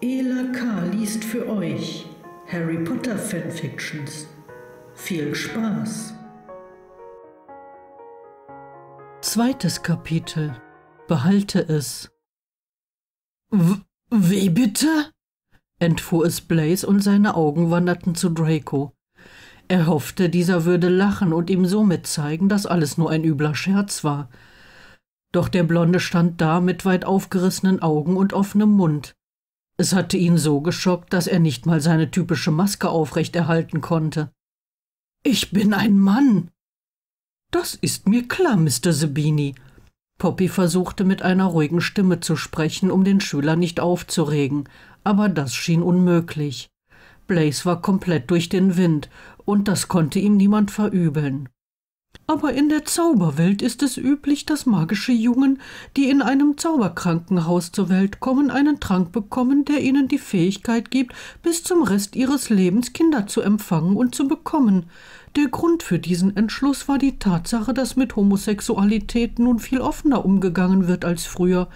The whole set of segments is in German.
Ela K. liest für euch Harry Potter Fanfictions. Viel Spaß! Zweites Kapitel. Behalte es. W wie bitte? entfuhr es Blaze und seine Augen wanderten zu Draco. Er hoffte, dieser würde lachen und ihm somit zeigen, dass alles nur ein übler Scherz war. Doch der Blonde stand da mit weit aufgerissenen Augen und offenem Mund. Es hatte ihn so geschockt, dass er nicht mal seine typische Maske aufrechterhalten konnte. Ich bin ein Mann. Das ist mir klar, Mr. Sabini. Poppy versuchte mit einer ruhigen Stimme zu sprechen, um den Schüler nicht aufzuregen, aber das schien unmöglich. Blaze war komplett durch den Wind, und das konnte ihm niemand verübeln. Aber in der Zauberwelt ist es üblich, dass magische Jungen, die in einem Zauberkrankenhaus zur Welt kommen, einen Trank bekommen, der ihnen die Fähigkeit gibt, bis zum Rest ihres Lebens Kinder zu empfangen und zu bekommen. Der Grund für diesen Entschluss war die Tatsache, dass mit Homosexualität nun viel offener umgegangen wird als früher.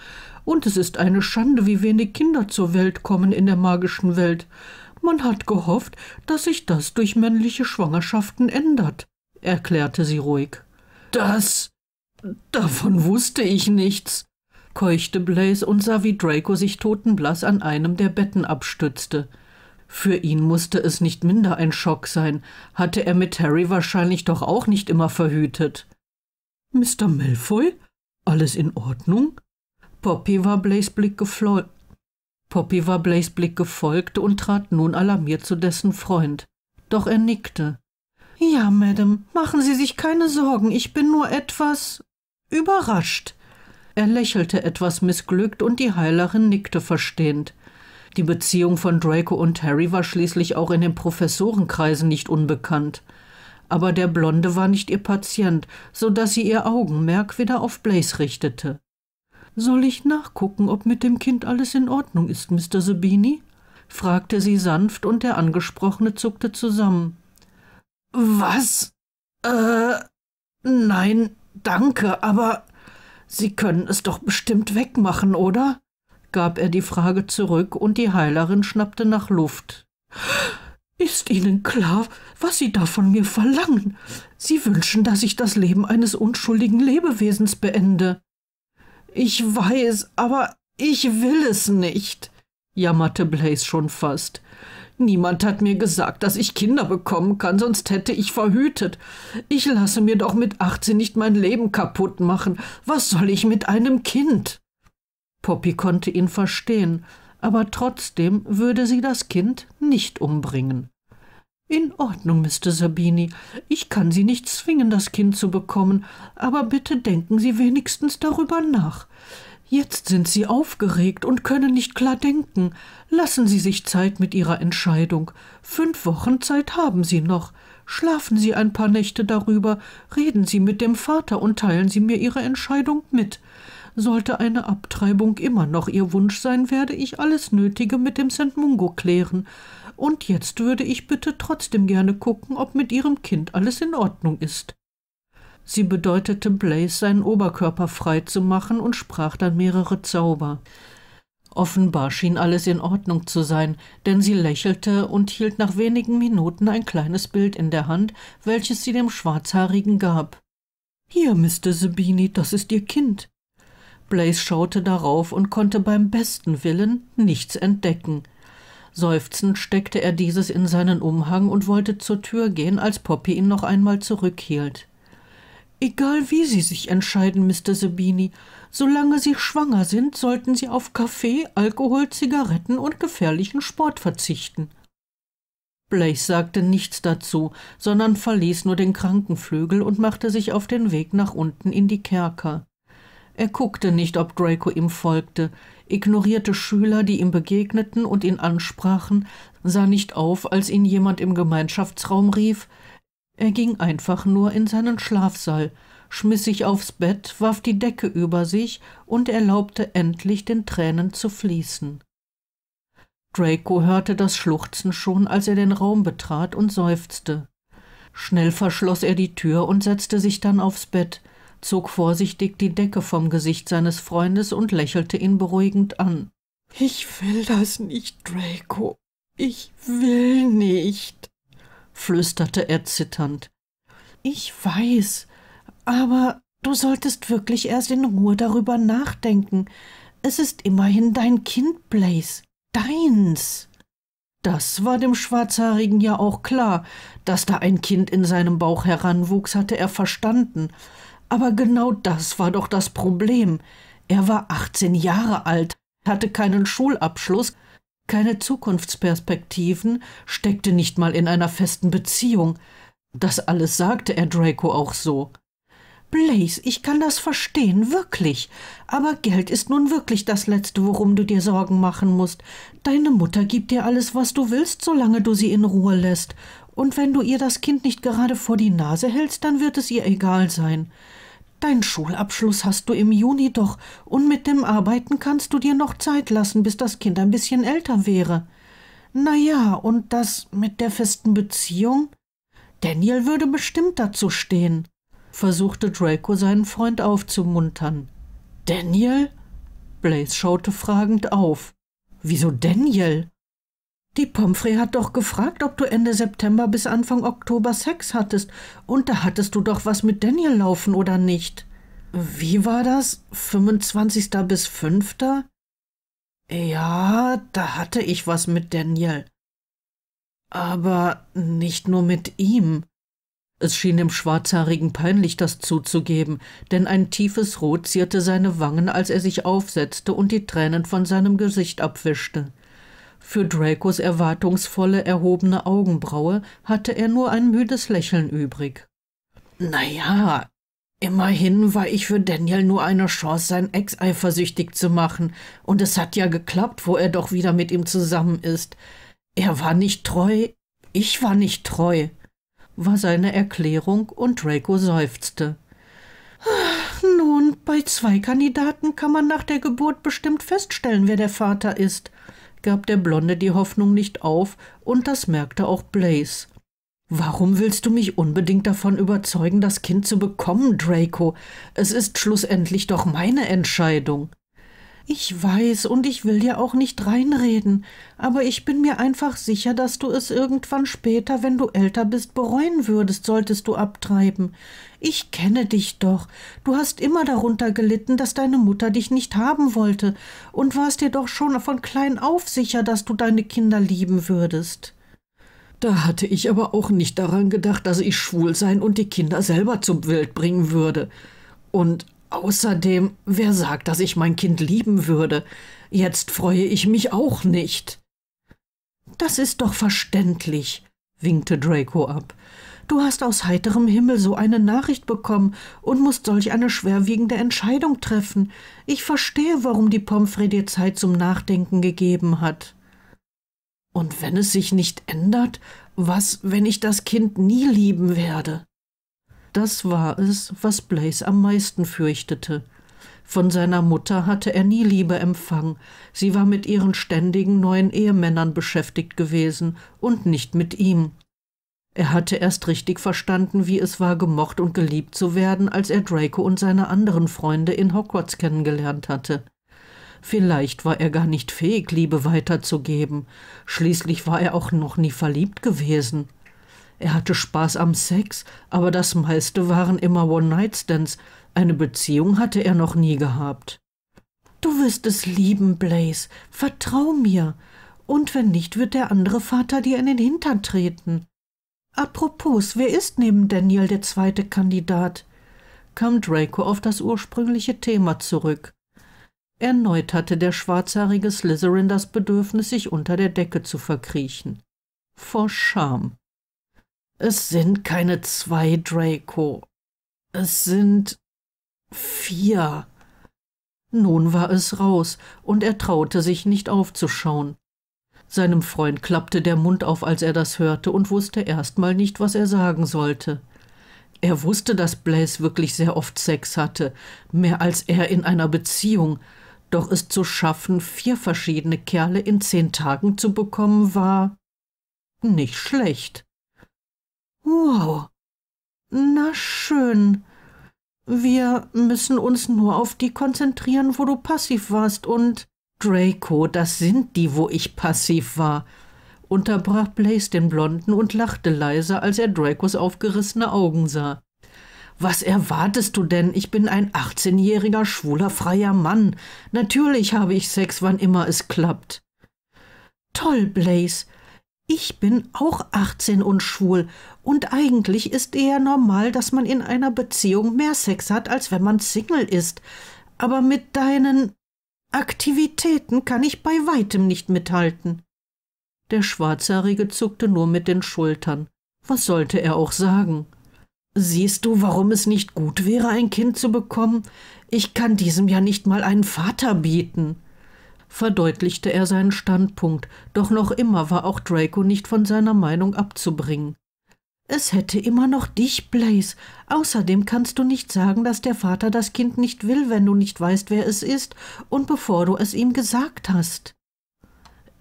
Und es ist eine Schande, wie wenig Kinder zur Welt kommen in der magischen Welt. Man hat gehofft, dass sich das durch männliche Schwangerschaften ändert erklärte sie ruhig. Das. davon wusste ich nichts, keuchte Blaze und sah, wie Draco sich totenblass an einem der Betten abstützte. Für ihn musste es nicht minder ein Schock sein, hatte er mit Harry wahrscheinlich doch auch nicht immer verhütet. Mr. Malfoy? Alles in Ordnung? Poppy war Blaze Blick geflohen. Poppy war Blaze Blick gefolgt und trat nun alarmiert zu dessen Freund. Doch er nickte. Ja, Madame, machen Sie sich keine Sorgen, ich bin nur etwas überrascht. Er lächelte etwas missglückt und die Heilerin nickte verstehend. Die Beziehung von Draco und Harry war schließlich auch in den Professorenkreisen nicht unbekannt. Aber der Blonde war nicht ihr Patient, so dass sie ihr Augenmerk wieder auf Blaze richtete. Soll ich nachgucken, ob mit dem Kind alles in Ordnung ist, Mr. Sabini? fragte sie sanft und der Angesprochene zuckte zusammen. Was? Äh, nein, danke, aber Sie können es doch bestimmt wegmachen, oder? gab er die Frage zurück, und die Heilerin schnappte nach Luft. Ist Ihnen klar, was Sie da von mir verlangen? Sie wünschen, dass ich das Leben eines unschuldigen Lebewesens beende. Ich weiß, aber ich will es nicht, jammerte Blaze schon fast. Niemand hat mir gesagt, dass ich Kinder bekommen kann, sonst hätte ich verhütet. Ich lasse mir doch mit 18 nicht mein Leben kaputt machen. Was soll ich mit einem Kind? Poppy konnte ihn verstehen, aber trotzdem würde sie das Kind nicht umbringen. In Ordnung, Mr. Sabini. Ich kann Sie nicht zwingen, das Kind zu bekommen, aber bitte denken Sie wenigstens darüber nach. Jetzt sind Sie aufgeregt und können nicht klar denken. Lassen Sie sich Zeit mit Ihrer Entscheidung. Fünf Wochen Zeit haben Sie noch. Schlafen Sie ein paar Nächte darüber, reden Sie mit dem Vater und teilen Sie mir Ihre Entscheidung mit. Sollte eine Abtreibung immer noch Ihr Wunsch sein, werde ich alles Nötige mit dem St. Mungo klären. Und jetzt würde ich bitte trotzdem gerne gucken, ob mit Ihrem Kind alles in Ordnung ist. Sie bedeutete Blaze, seinen Oberkörper frei zu machen und sprach dann mehrere Zauber. Offenbar schien alles in Ordnung zu sein, denn sie lächelte und hielt nach wenigen Minuten ein kleines Bild in der Hand, welches sie dem Schwarzhaarigen gab. Hier, Mr. Sabini, das ist Ihr Kind. Blaze schaute darauf und konnte beim besten Willen nichts entdecken. Seufzend steckte er dieses in seinen Umhang und wollte zur Tür gehen, als Poppy ihn noch einmal zurückhielt. Egal wie Sie sich entscheiden, Mr. Sabini, solange Sie schwanger sind, sollten Sie auf Kaffee, Alkohol, Zigaretten und gefährlichen Sport verzichten. Blaise sagte nichts dazu, sondern verließ nur den Krankenflügel und machte sich auf den Weg nach unten in die Kerker. Er guckte nicht, ob Draco ihm folgte, ignorierte Schüler, die ihm begegneten und ihn ansprachen, sah nicht auf, als ihn jemand im Gemeinschaftsraum rief, er ging einfach nur in seinen Schlafsaal, schmiss sich aufs Bett, warf die Decke über sich und erlaubte endlich den Tränen zu fließen. Draco hörte das Schluchzen schon, als er den Raum betrat und seufzte. Schnell verschloss er die Tür und setzte sich dann aufs Bett, zog vorsichtig die Decke vom Gesicht seines Freundes und lächelte ihn beruhigend an. Ich will das nicht, Draco. Ich will nicht flüsterte er zitternd. Ich weiß, aber du solltest wirklich erst in Ruhe darüber nachdenken. Es ist immerhin dein Kind, Blaze. Deins. Das war dem Schwarzhaarigen ja auch klar. Dass da ein Kind in seinem Bauch heranwuchs, hatte er verstanden. Aber genau das war doch das Problem. Er war 18 Jahre alt, hatte keinen Schulabschluss, keine Zukunftsperspektiven, steckte nicht mal in einer festen Beziehung. Das alles sagte er Draco auch so. Blaze, ich kann das verstehen, wirklich. Aber Geld ist nun wirklich das Letzte, worum du dir Sorgen machen musst. Deine Mutter gibt dir alles, was du willst, solange du sie in Ruhe lässt. Und wenn du ihr das Kind nicht gerade vor die Nase hältst, dann wird es ihr egal sein. Deinen Schulabschluss hast du im Juni doch, und mit dem Arbeiten kannst du dir noch Zeit lassen, bis das Kind ein bisschen älter wäre. Na ja, und das mit der festen Beziehung? Daniel würde bestimmt dazu stehen, versuchte Draco seinen Freund aufzumuntern. Daniel? Blaze schaute fragend auf. Wieso Daniel? Die Pomfrey hat doch gefragt, ob du Ende September bis Anfang Oktober Sex hattest, und da hattest du doch was mit Daniel laufen, oder nicht? Wie war das? 25. bis 5.? Ja, da hatte ich was mit Daniel. Aber nicht nur mit ihm. Es schien dem Schwarzhaarigen peinlich, das zuzugeben, denn ein tiefes Rot zierte seine Wangen, als er sich aufsetzte und die Tränen von seinem Gesicht abwischte. Für Dracos erwartungsvolle, erhobene Augenbraue hatte er nur ein müdes Lächeln übrig. Naja, immerhin war ich für Daniel nur eine Chance, sein Ex eifersüchtig zu machen, und es hat ja geklappt, wo er doch wieder mit ihm zusammen ist. Er war nicht treu, ich war nicht treu, war seine Erklärung, und Draco seufzte. Nun, bei zwei Kandidaten kann man nach der Geburt bestimmt feststellen, wer der Vater ist gab der Blonde die Hoffnung nicht auf, und das merkte auch Blaze. Warum willst du mich unbedingt davon überzeugen, das Kind zu bekommen, Draco? Es ist schlussendlich doch meine Entscheidung. Ich weiß, und ich will dir auch nicht reinreden, aber ich bin mir einfach sicher, dass du es irgendwann später, wenn du älter bist, bereuen würdest, solltest du abtreiben. Ich kenne dich doch. Du hast immer darunter gelitten, dass deine Mutter dich nicht haben wollte und warst dir doch schon von klein auf sicher, dass du deine Kinder lieben würdest. Da hatte ich aber auch nicht daran gedacht, dass ich schwul sein und die Kinder selber zum Wild bringen würde. Und außerdem, wer sagt, dass ich mein Kind lieben würde? Jetzt freue ich mich auch nicht. Das ist doch verständlich, winkte Draco ab. Du hast aus heiterem Himmel so eine Nachricht bekommen und musst solch eine schwerwiegende Entscheidung treffen. Ich verstehe, warum die Pomfrey dir Zeit zum Nachdenken gegeben hat. Und wenn es sich nicht ändert, was, wenn ich das Kind nie lieben werde? Das war es, was Blaze am meisten fürchtete. Von seiner Mutter hatte er nie Liebe empfangen. Sie war mit ihren ständigen neuen Ehemännern beschäftigt gewesen und nicht mit ihm. Er hatte erst richtig verstanden, wie es war, gemocht und geliebt zu werden, als er Draco und seine anderen Freunde in Hogwarts kennengelernt hatte. Vielleicht war er gar nicht fähig, Liebe weiterzugeben. Schließlich war er auch noch nie verliebt gewesen. Er hatte Spaß am Sex, aber das meiste waren immer One-Night-Stands. Eine Beziehung hatte er noch nie gehabt. Du wirst es lieben, Blaze. Vertrau mir. Und wenn nicht, wird der andere Vater dir in den Hintern treten. Apropos, wer ist neben Daniel der zweite Kandidat? kam Draco auf das ursprüngliche Thema zurück. Erneut hatte der schwarzhaarige Slytherin das Bedürfnis, sich unter der Decke zu verkriechen. Vor Scham. Es sind keine zwei, Draco. Es sind vier. Nun war es raus, und er traute sich nicht aufzuschauen. Seinem Freund klappte der Mund auf, als er das hörte, und wusste erstmal nicht, was er sagen sollte. Er wusste, dass Blaze wirklich sehr oft Sex hatte, mehr als er in einer Beziehung, doch es zu schaffen, vier verschiedene Kerle in zehn Tagen zu bekommen, war nicht schlecht. Wow. Na schön. Wir müssen uns nur auf die konzentrieren, wo du passiv warst, und Draco, das sind die, wo ich passiv war, unterbrach Blaze den Blonden und lachte leise, als er Dracos aufgerissene Augen sah. Was erwartest du denn? Ich bin ein 18-jähriger, schwuler, freier Mann. Natürlich habe ich Sex, wann immer es klappt. Toll, Blaze. Ich bin auch 18 und schwul. Und eigentlich ist eher normal, dass man in einer Beziehung mehr Sex hat, als wenn man Single ist. Aber mit deinen Aktivitäten kann ich bei weitem nicht mithalten. Der Schwarzhaarige zuckte nur mit den Schultern. Was sollte er auch sagen? Siehst du, warum es nicht gut wäre, ein Kind zu bekommen? Ich kann diesem ja nicht mal einen Vater bieten. Verdeutlichte er seinen Standpunkt, doch noch immer war auch Draco nicht von seiner Meinung abzubringen. Es hätte immer noch dich, Blaze. Außerdem kannst du nicht sagen, dass der Vater das Kind nicht will, wenn du nicht weißt, wer es ist und bevor du es ihm gesagt hast.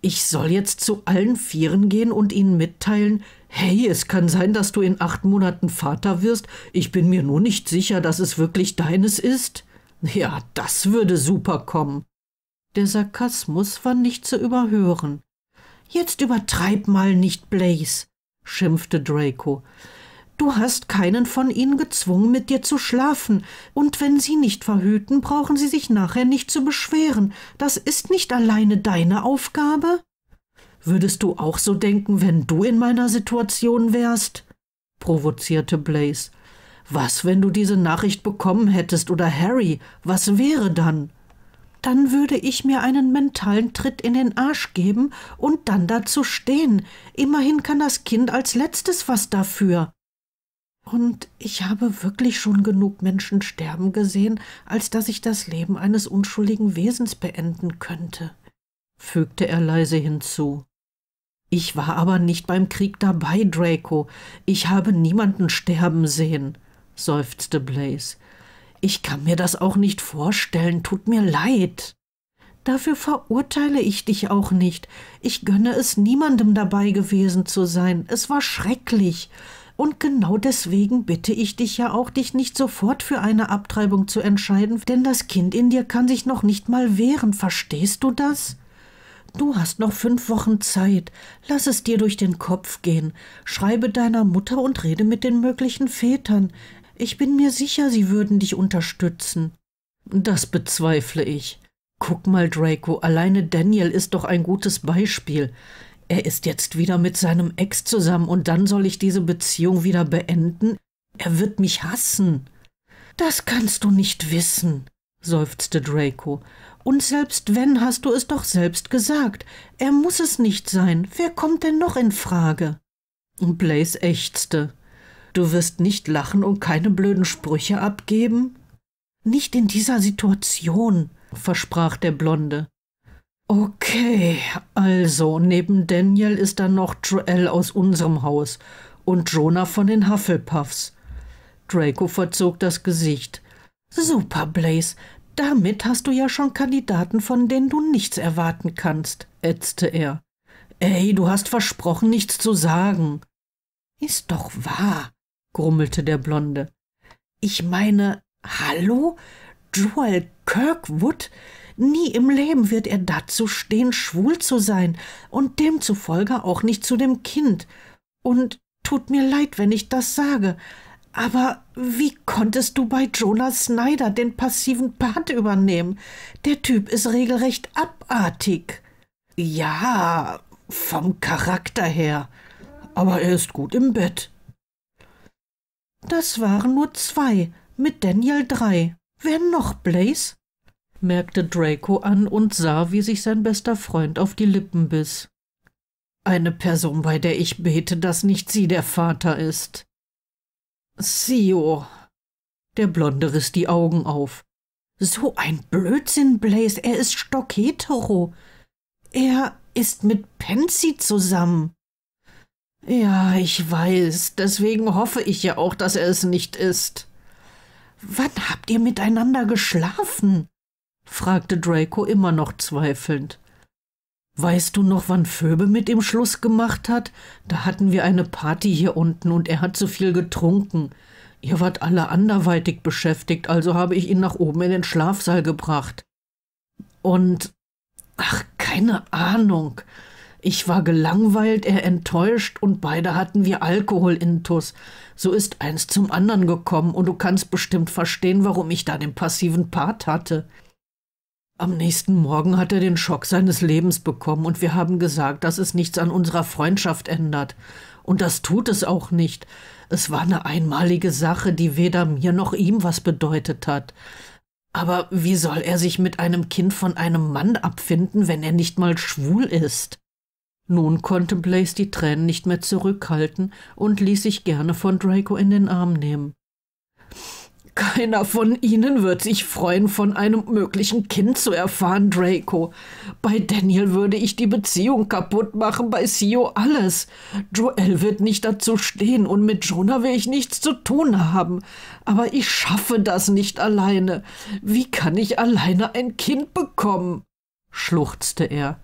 Ich soll jetzt zu allen Vieren gehen und ihnen mitteilen, hey, es kann sein, dass du in acht Monaten Vater wirst, ich bin mir nur nicht sicher, dass es wirklich deines ist. Ja, das würde super kommen. Der Sarkasmus war nicht zu überhören. Jetzt übertreib mal nicht, Blaze schimpfte Draco. Du hast keinen von ihnen gezwungen, mit dir zu schlafen, und wenn sie nicht verhüten, brauchen sie sich nachher nicht zu beschweren. Das ist nicht alleine deine Aufgabe. Würdest du auch so denken, wenn du in meiner Situation wärst? provozierte Blaze. Was, wenn du diese Nachricht bekommen hättest oder Harry? Was wäre dann? dann würde ich mir einen mentalen Tritt in den Arsch geben und dann dazu stehen. Immerhin kann das Kind als letztes was dafür. Und ich habe wirklich schon genug Menschen sterben gesehen, als dass ich das Leben eines unschuldigen Wesens beenden könnte, fügte er leise hinzu. Ich war aber nicht beim Krieg dabei, Draco. Ich habe niemanden sterben sehen, seufzte Blaze. Ich kann mir das auch nicht vorstellen, tut mir leid. Dafür verurteile ich dich auch nicht. Ich gönne es niemandem dabei gewesen zu sein. Es war schrecklich. Und genau deswegen bitte ich dich ja auch, dich nicht sofort für eine Abtreibung zu entscheiden, denn das Kind in dir kann sich noch nicht mal wehren, verstehst du das? Du hast noch fünf Wochen Zeit, lass es dir durch den Kopf gehen, schreibe deiner Mutter und rede mit den möglichen Vätern, ich bin mir sicher, sie würden dich unterstützen. Das bezweifle ich. Guck mal, Draco, alleine Daniel ist doch ein gutes Beispiel. Er ist jetzt wieder mit seinem Ex zusammen und dann soll ich diese Beziehung wieder beenden? Er wird mich hassen. Das kannst du nicht wissen, seufzte Draco. Und selbst wenn, hast du es doch selbst gesagt. Er muss es nicht sein. Wer kommt denn noch in Frage? Blaze ächzte. Du wirst nicht lachen und keine blöden Sprüche abgeben? Nicht in dieser Situation, versprach der Blonde. Okay, also neben Daniel ist dann noch Joel aus unserem Haus und Jonah von den Hufflepuffs. Draco verzog das Gesicht. Super, Blaze. Damit hast du ja schon Kandidaten, von denen du nichts erwarten kannst, ätzte er. Ey, du hast versprochen, nichts zu sagen. Ist doch wahr, grummelte der Blonde. Ich meine, hallo? Joel Kirkwood? Nie im Leben wird er dazu stehen, schwul zu sein und demzufolge auch nicht zu dem Kind. Und tut mir leid, wenn ich das sage, aber wie konntest du bei Jonas Snyder den passiven Part übernehmen? Der Typ ist regelrecht abartig. Ja, vom Charakter her. Aber er ist gut im Bett. Das waren nur zwei, mit Daniel drei. Wer noch, Blaze? merkte Draco an und sah, wie sich sein bester Freund auf die Lippen biss. Eine Person, bei der ich bete, dass nicht sie der Vater ist. Sio. Der Blonde riss die Augen auf. So ein Blödsinn, Blaze, er ist stockhetero. Er ist mit Pansy zusammen. Ja, ich weiß. Deswegen hoffe ich ja auch, dass er es nicht ist. Wann habt ihr miteinander geschlafen? fragte Draco immer noch zweifelnd. Weißt du noch, wann Phoebe mit ihm Schluss gemacht hat? Da hatten wir eine Party hier unten und er hat zu viel getrunken. Ihr wart alle anderweitig beschäftigt, also habe ich ihn nach oben in den Schlafsaal gebracht. Und. Ach, keine Ahnung. Ich war gelangweilt, er enttäuscht und beide hatten wir Alkoholintus. So ist eins zum anderen gekommen und du kannst bestimmt verstehen, warum ich da den passiven Part hatte. Am nächsten Morgen hat er den Schock seines Lebens bekommen und wir haben gesagt, dass es nichts an unserer Freundschaft ändert. Und das tut es auch nicht. Es war eine einmalige Sache, die weder mir noch ihm was bedeutet hat. Aber wie soll er sich mit einem Kind von einem Mann abfinden, wenn er nicht mal schwul ist? Nun konnte Blaze die Tränen nicht mehr zurückhalten und ließ sich gerne von Draco in den Arm nehmen. Keiner von Ihnen wird sich freuen, von einem möglichen Kind zu erfahren, Draco. Bei Daniel würde ich die Beziehung kaputt machen, bei Sio alles. Joel wird nicht dazu stehen und mit Jonah will ich nichts zu tun haben. Aber ich schaffe das nicht alleine. Wie kann ich alleine ein Kind bekommen? schluchzte er.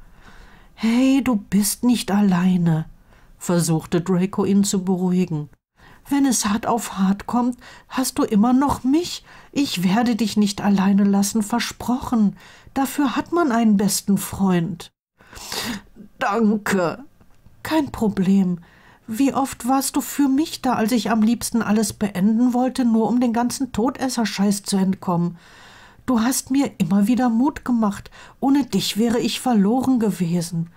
Hey, du bist nicht alleine, versuchte Draco ihn zu beruhigen. Wenn es hart auf hart kommt, hast du immer noch mich. Ich werde dich nicht alleine lassen, versprochen. Dafür hat man einen besten Freund. Danke. Kein Problem. Wie oft warst du für mich da, als ich am liebsten alles beenden wollte, nur um den ganzen Todesserscheiß zu entkommen? Du hast mir immer wieder Mut gemacht. Ohne dich wäre ich verloren gewesen.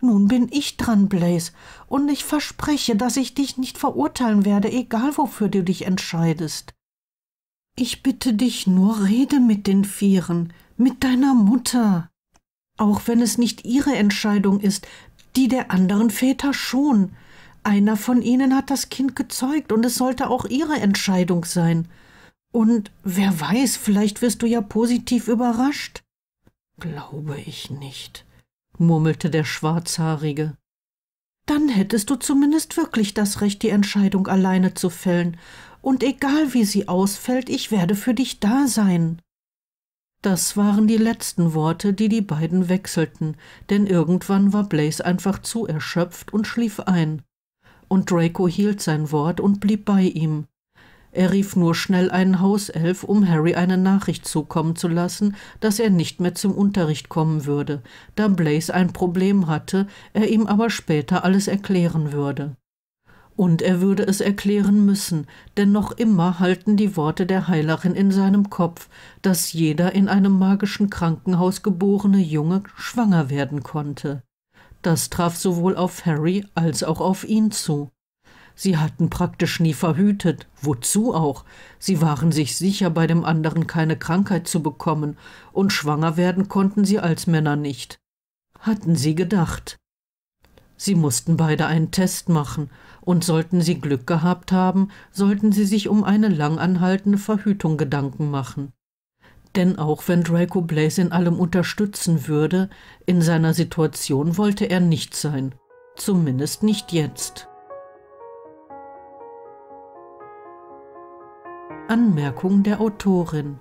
Nun bin ich dran, Blaze, und ich verspreche, dass ich dich nicht verurteilen werde, egal wofür du dich entscheidest. Ich bitte dich nur, rede mit den Vieren, mit deiner Mutter. Auch wenn es nicht ihre Entscheidung ist, die der anderen Väter schon. Einer von ihnen hat das Kind gezeugt, und es sollte auch ihre Entscheidung sein. Und wer weiß, vielleicht wirst du ja positiv überrascht. Glaube ich nicht, murmelte der Schwarzhaarige. Dann hättest du zumindest wirklich das Recht, die Entscheidung alleine zu fällen, und egal wie sie ausfällt, ich werde für dich da sein. Das waren die letzten Worte, die die beiden wechselten, denn irgendwann war Blaze einfach zu erschöpft und schlief ein. Und Draco hielt sein Wort und blieb bei ihm. Er rief nur schnell einen Hauself, um Harry eine Nachricht zukommen zu lassen, dass er nicht mehr zum Unterricht kommen würde, da Blaze ein Problem hatte, er ihm aber später alles erklären würde. Und er würde es erklären müssen, denn noch immer halten die Worte der Heilerin in seinem Kopf, dass jeder in einem magischen Krankenhaus geborene Junge schwanger werden konnte. Das traf sowohl auf Harry als auch auf ihn zu. Sie hatten praktisch nie verhütet. Wozu auch? Sie waren sich sicher, bei dem anderen keine Krankheit zu bekommen, und schwanger werden konnten sie als Männer nicht. Hatten sie gedacht. Sie mussten beide einen Test machen, und sollten sie Glück gehabt haben, sollten sie sich um eine langanhaltende Verhütung Gedanken machen. Denn auch wenn Draco Blaze in allem unterstützen würde, in seiner Situation wollte er nicht sein. Zumindest nicht jetzt. Anmerkung der Autorin.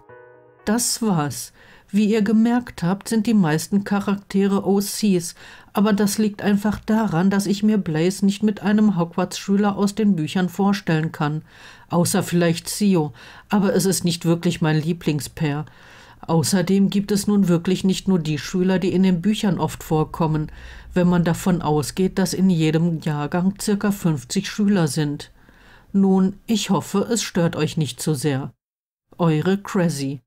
Das war's. Wie ihr gemerkt habt, sind die meisten Charaktere OCs, aber das liegt einfach daran, dass ich mir Blaze nicht mit einem Hogwarts-Schüler aus den Büchern vorstellen kann. Außer vielleicht Sio, aber es ist nicht wirklich mein Lieblingspair. Außerdem gibt es nun wirklich nicht nur die Schüler, die in den Büchern oft vorkommen, wenn man davon ausgeht, dass in jedem Jahrgang circa 50 Schüler sind. Nun, ich hoffe, es stört euch nicht zu so sehr. Eure Crazy.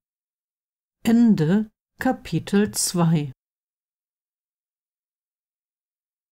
Ende Kapitel 2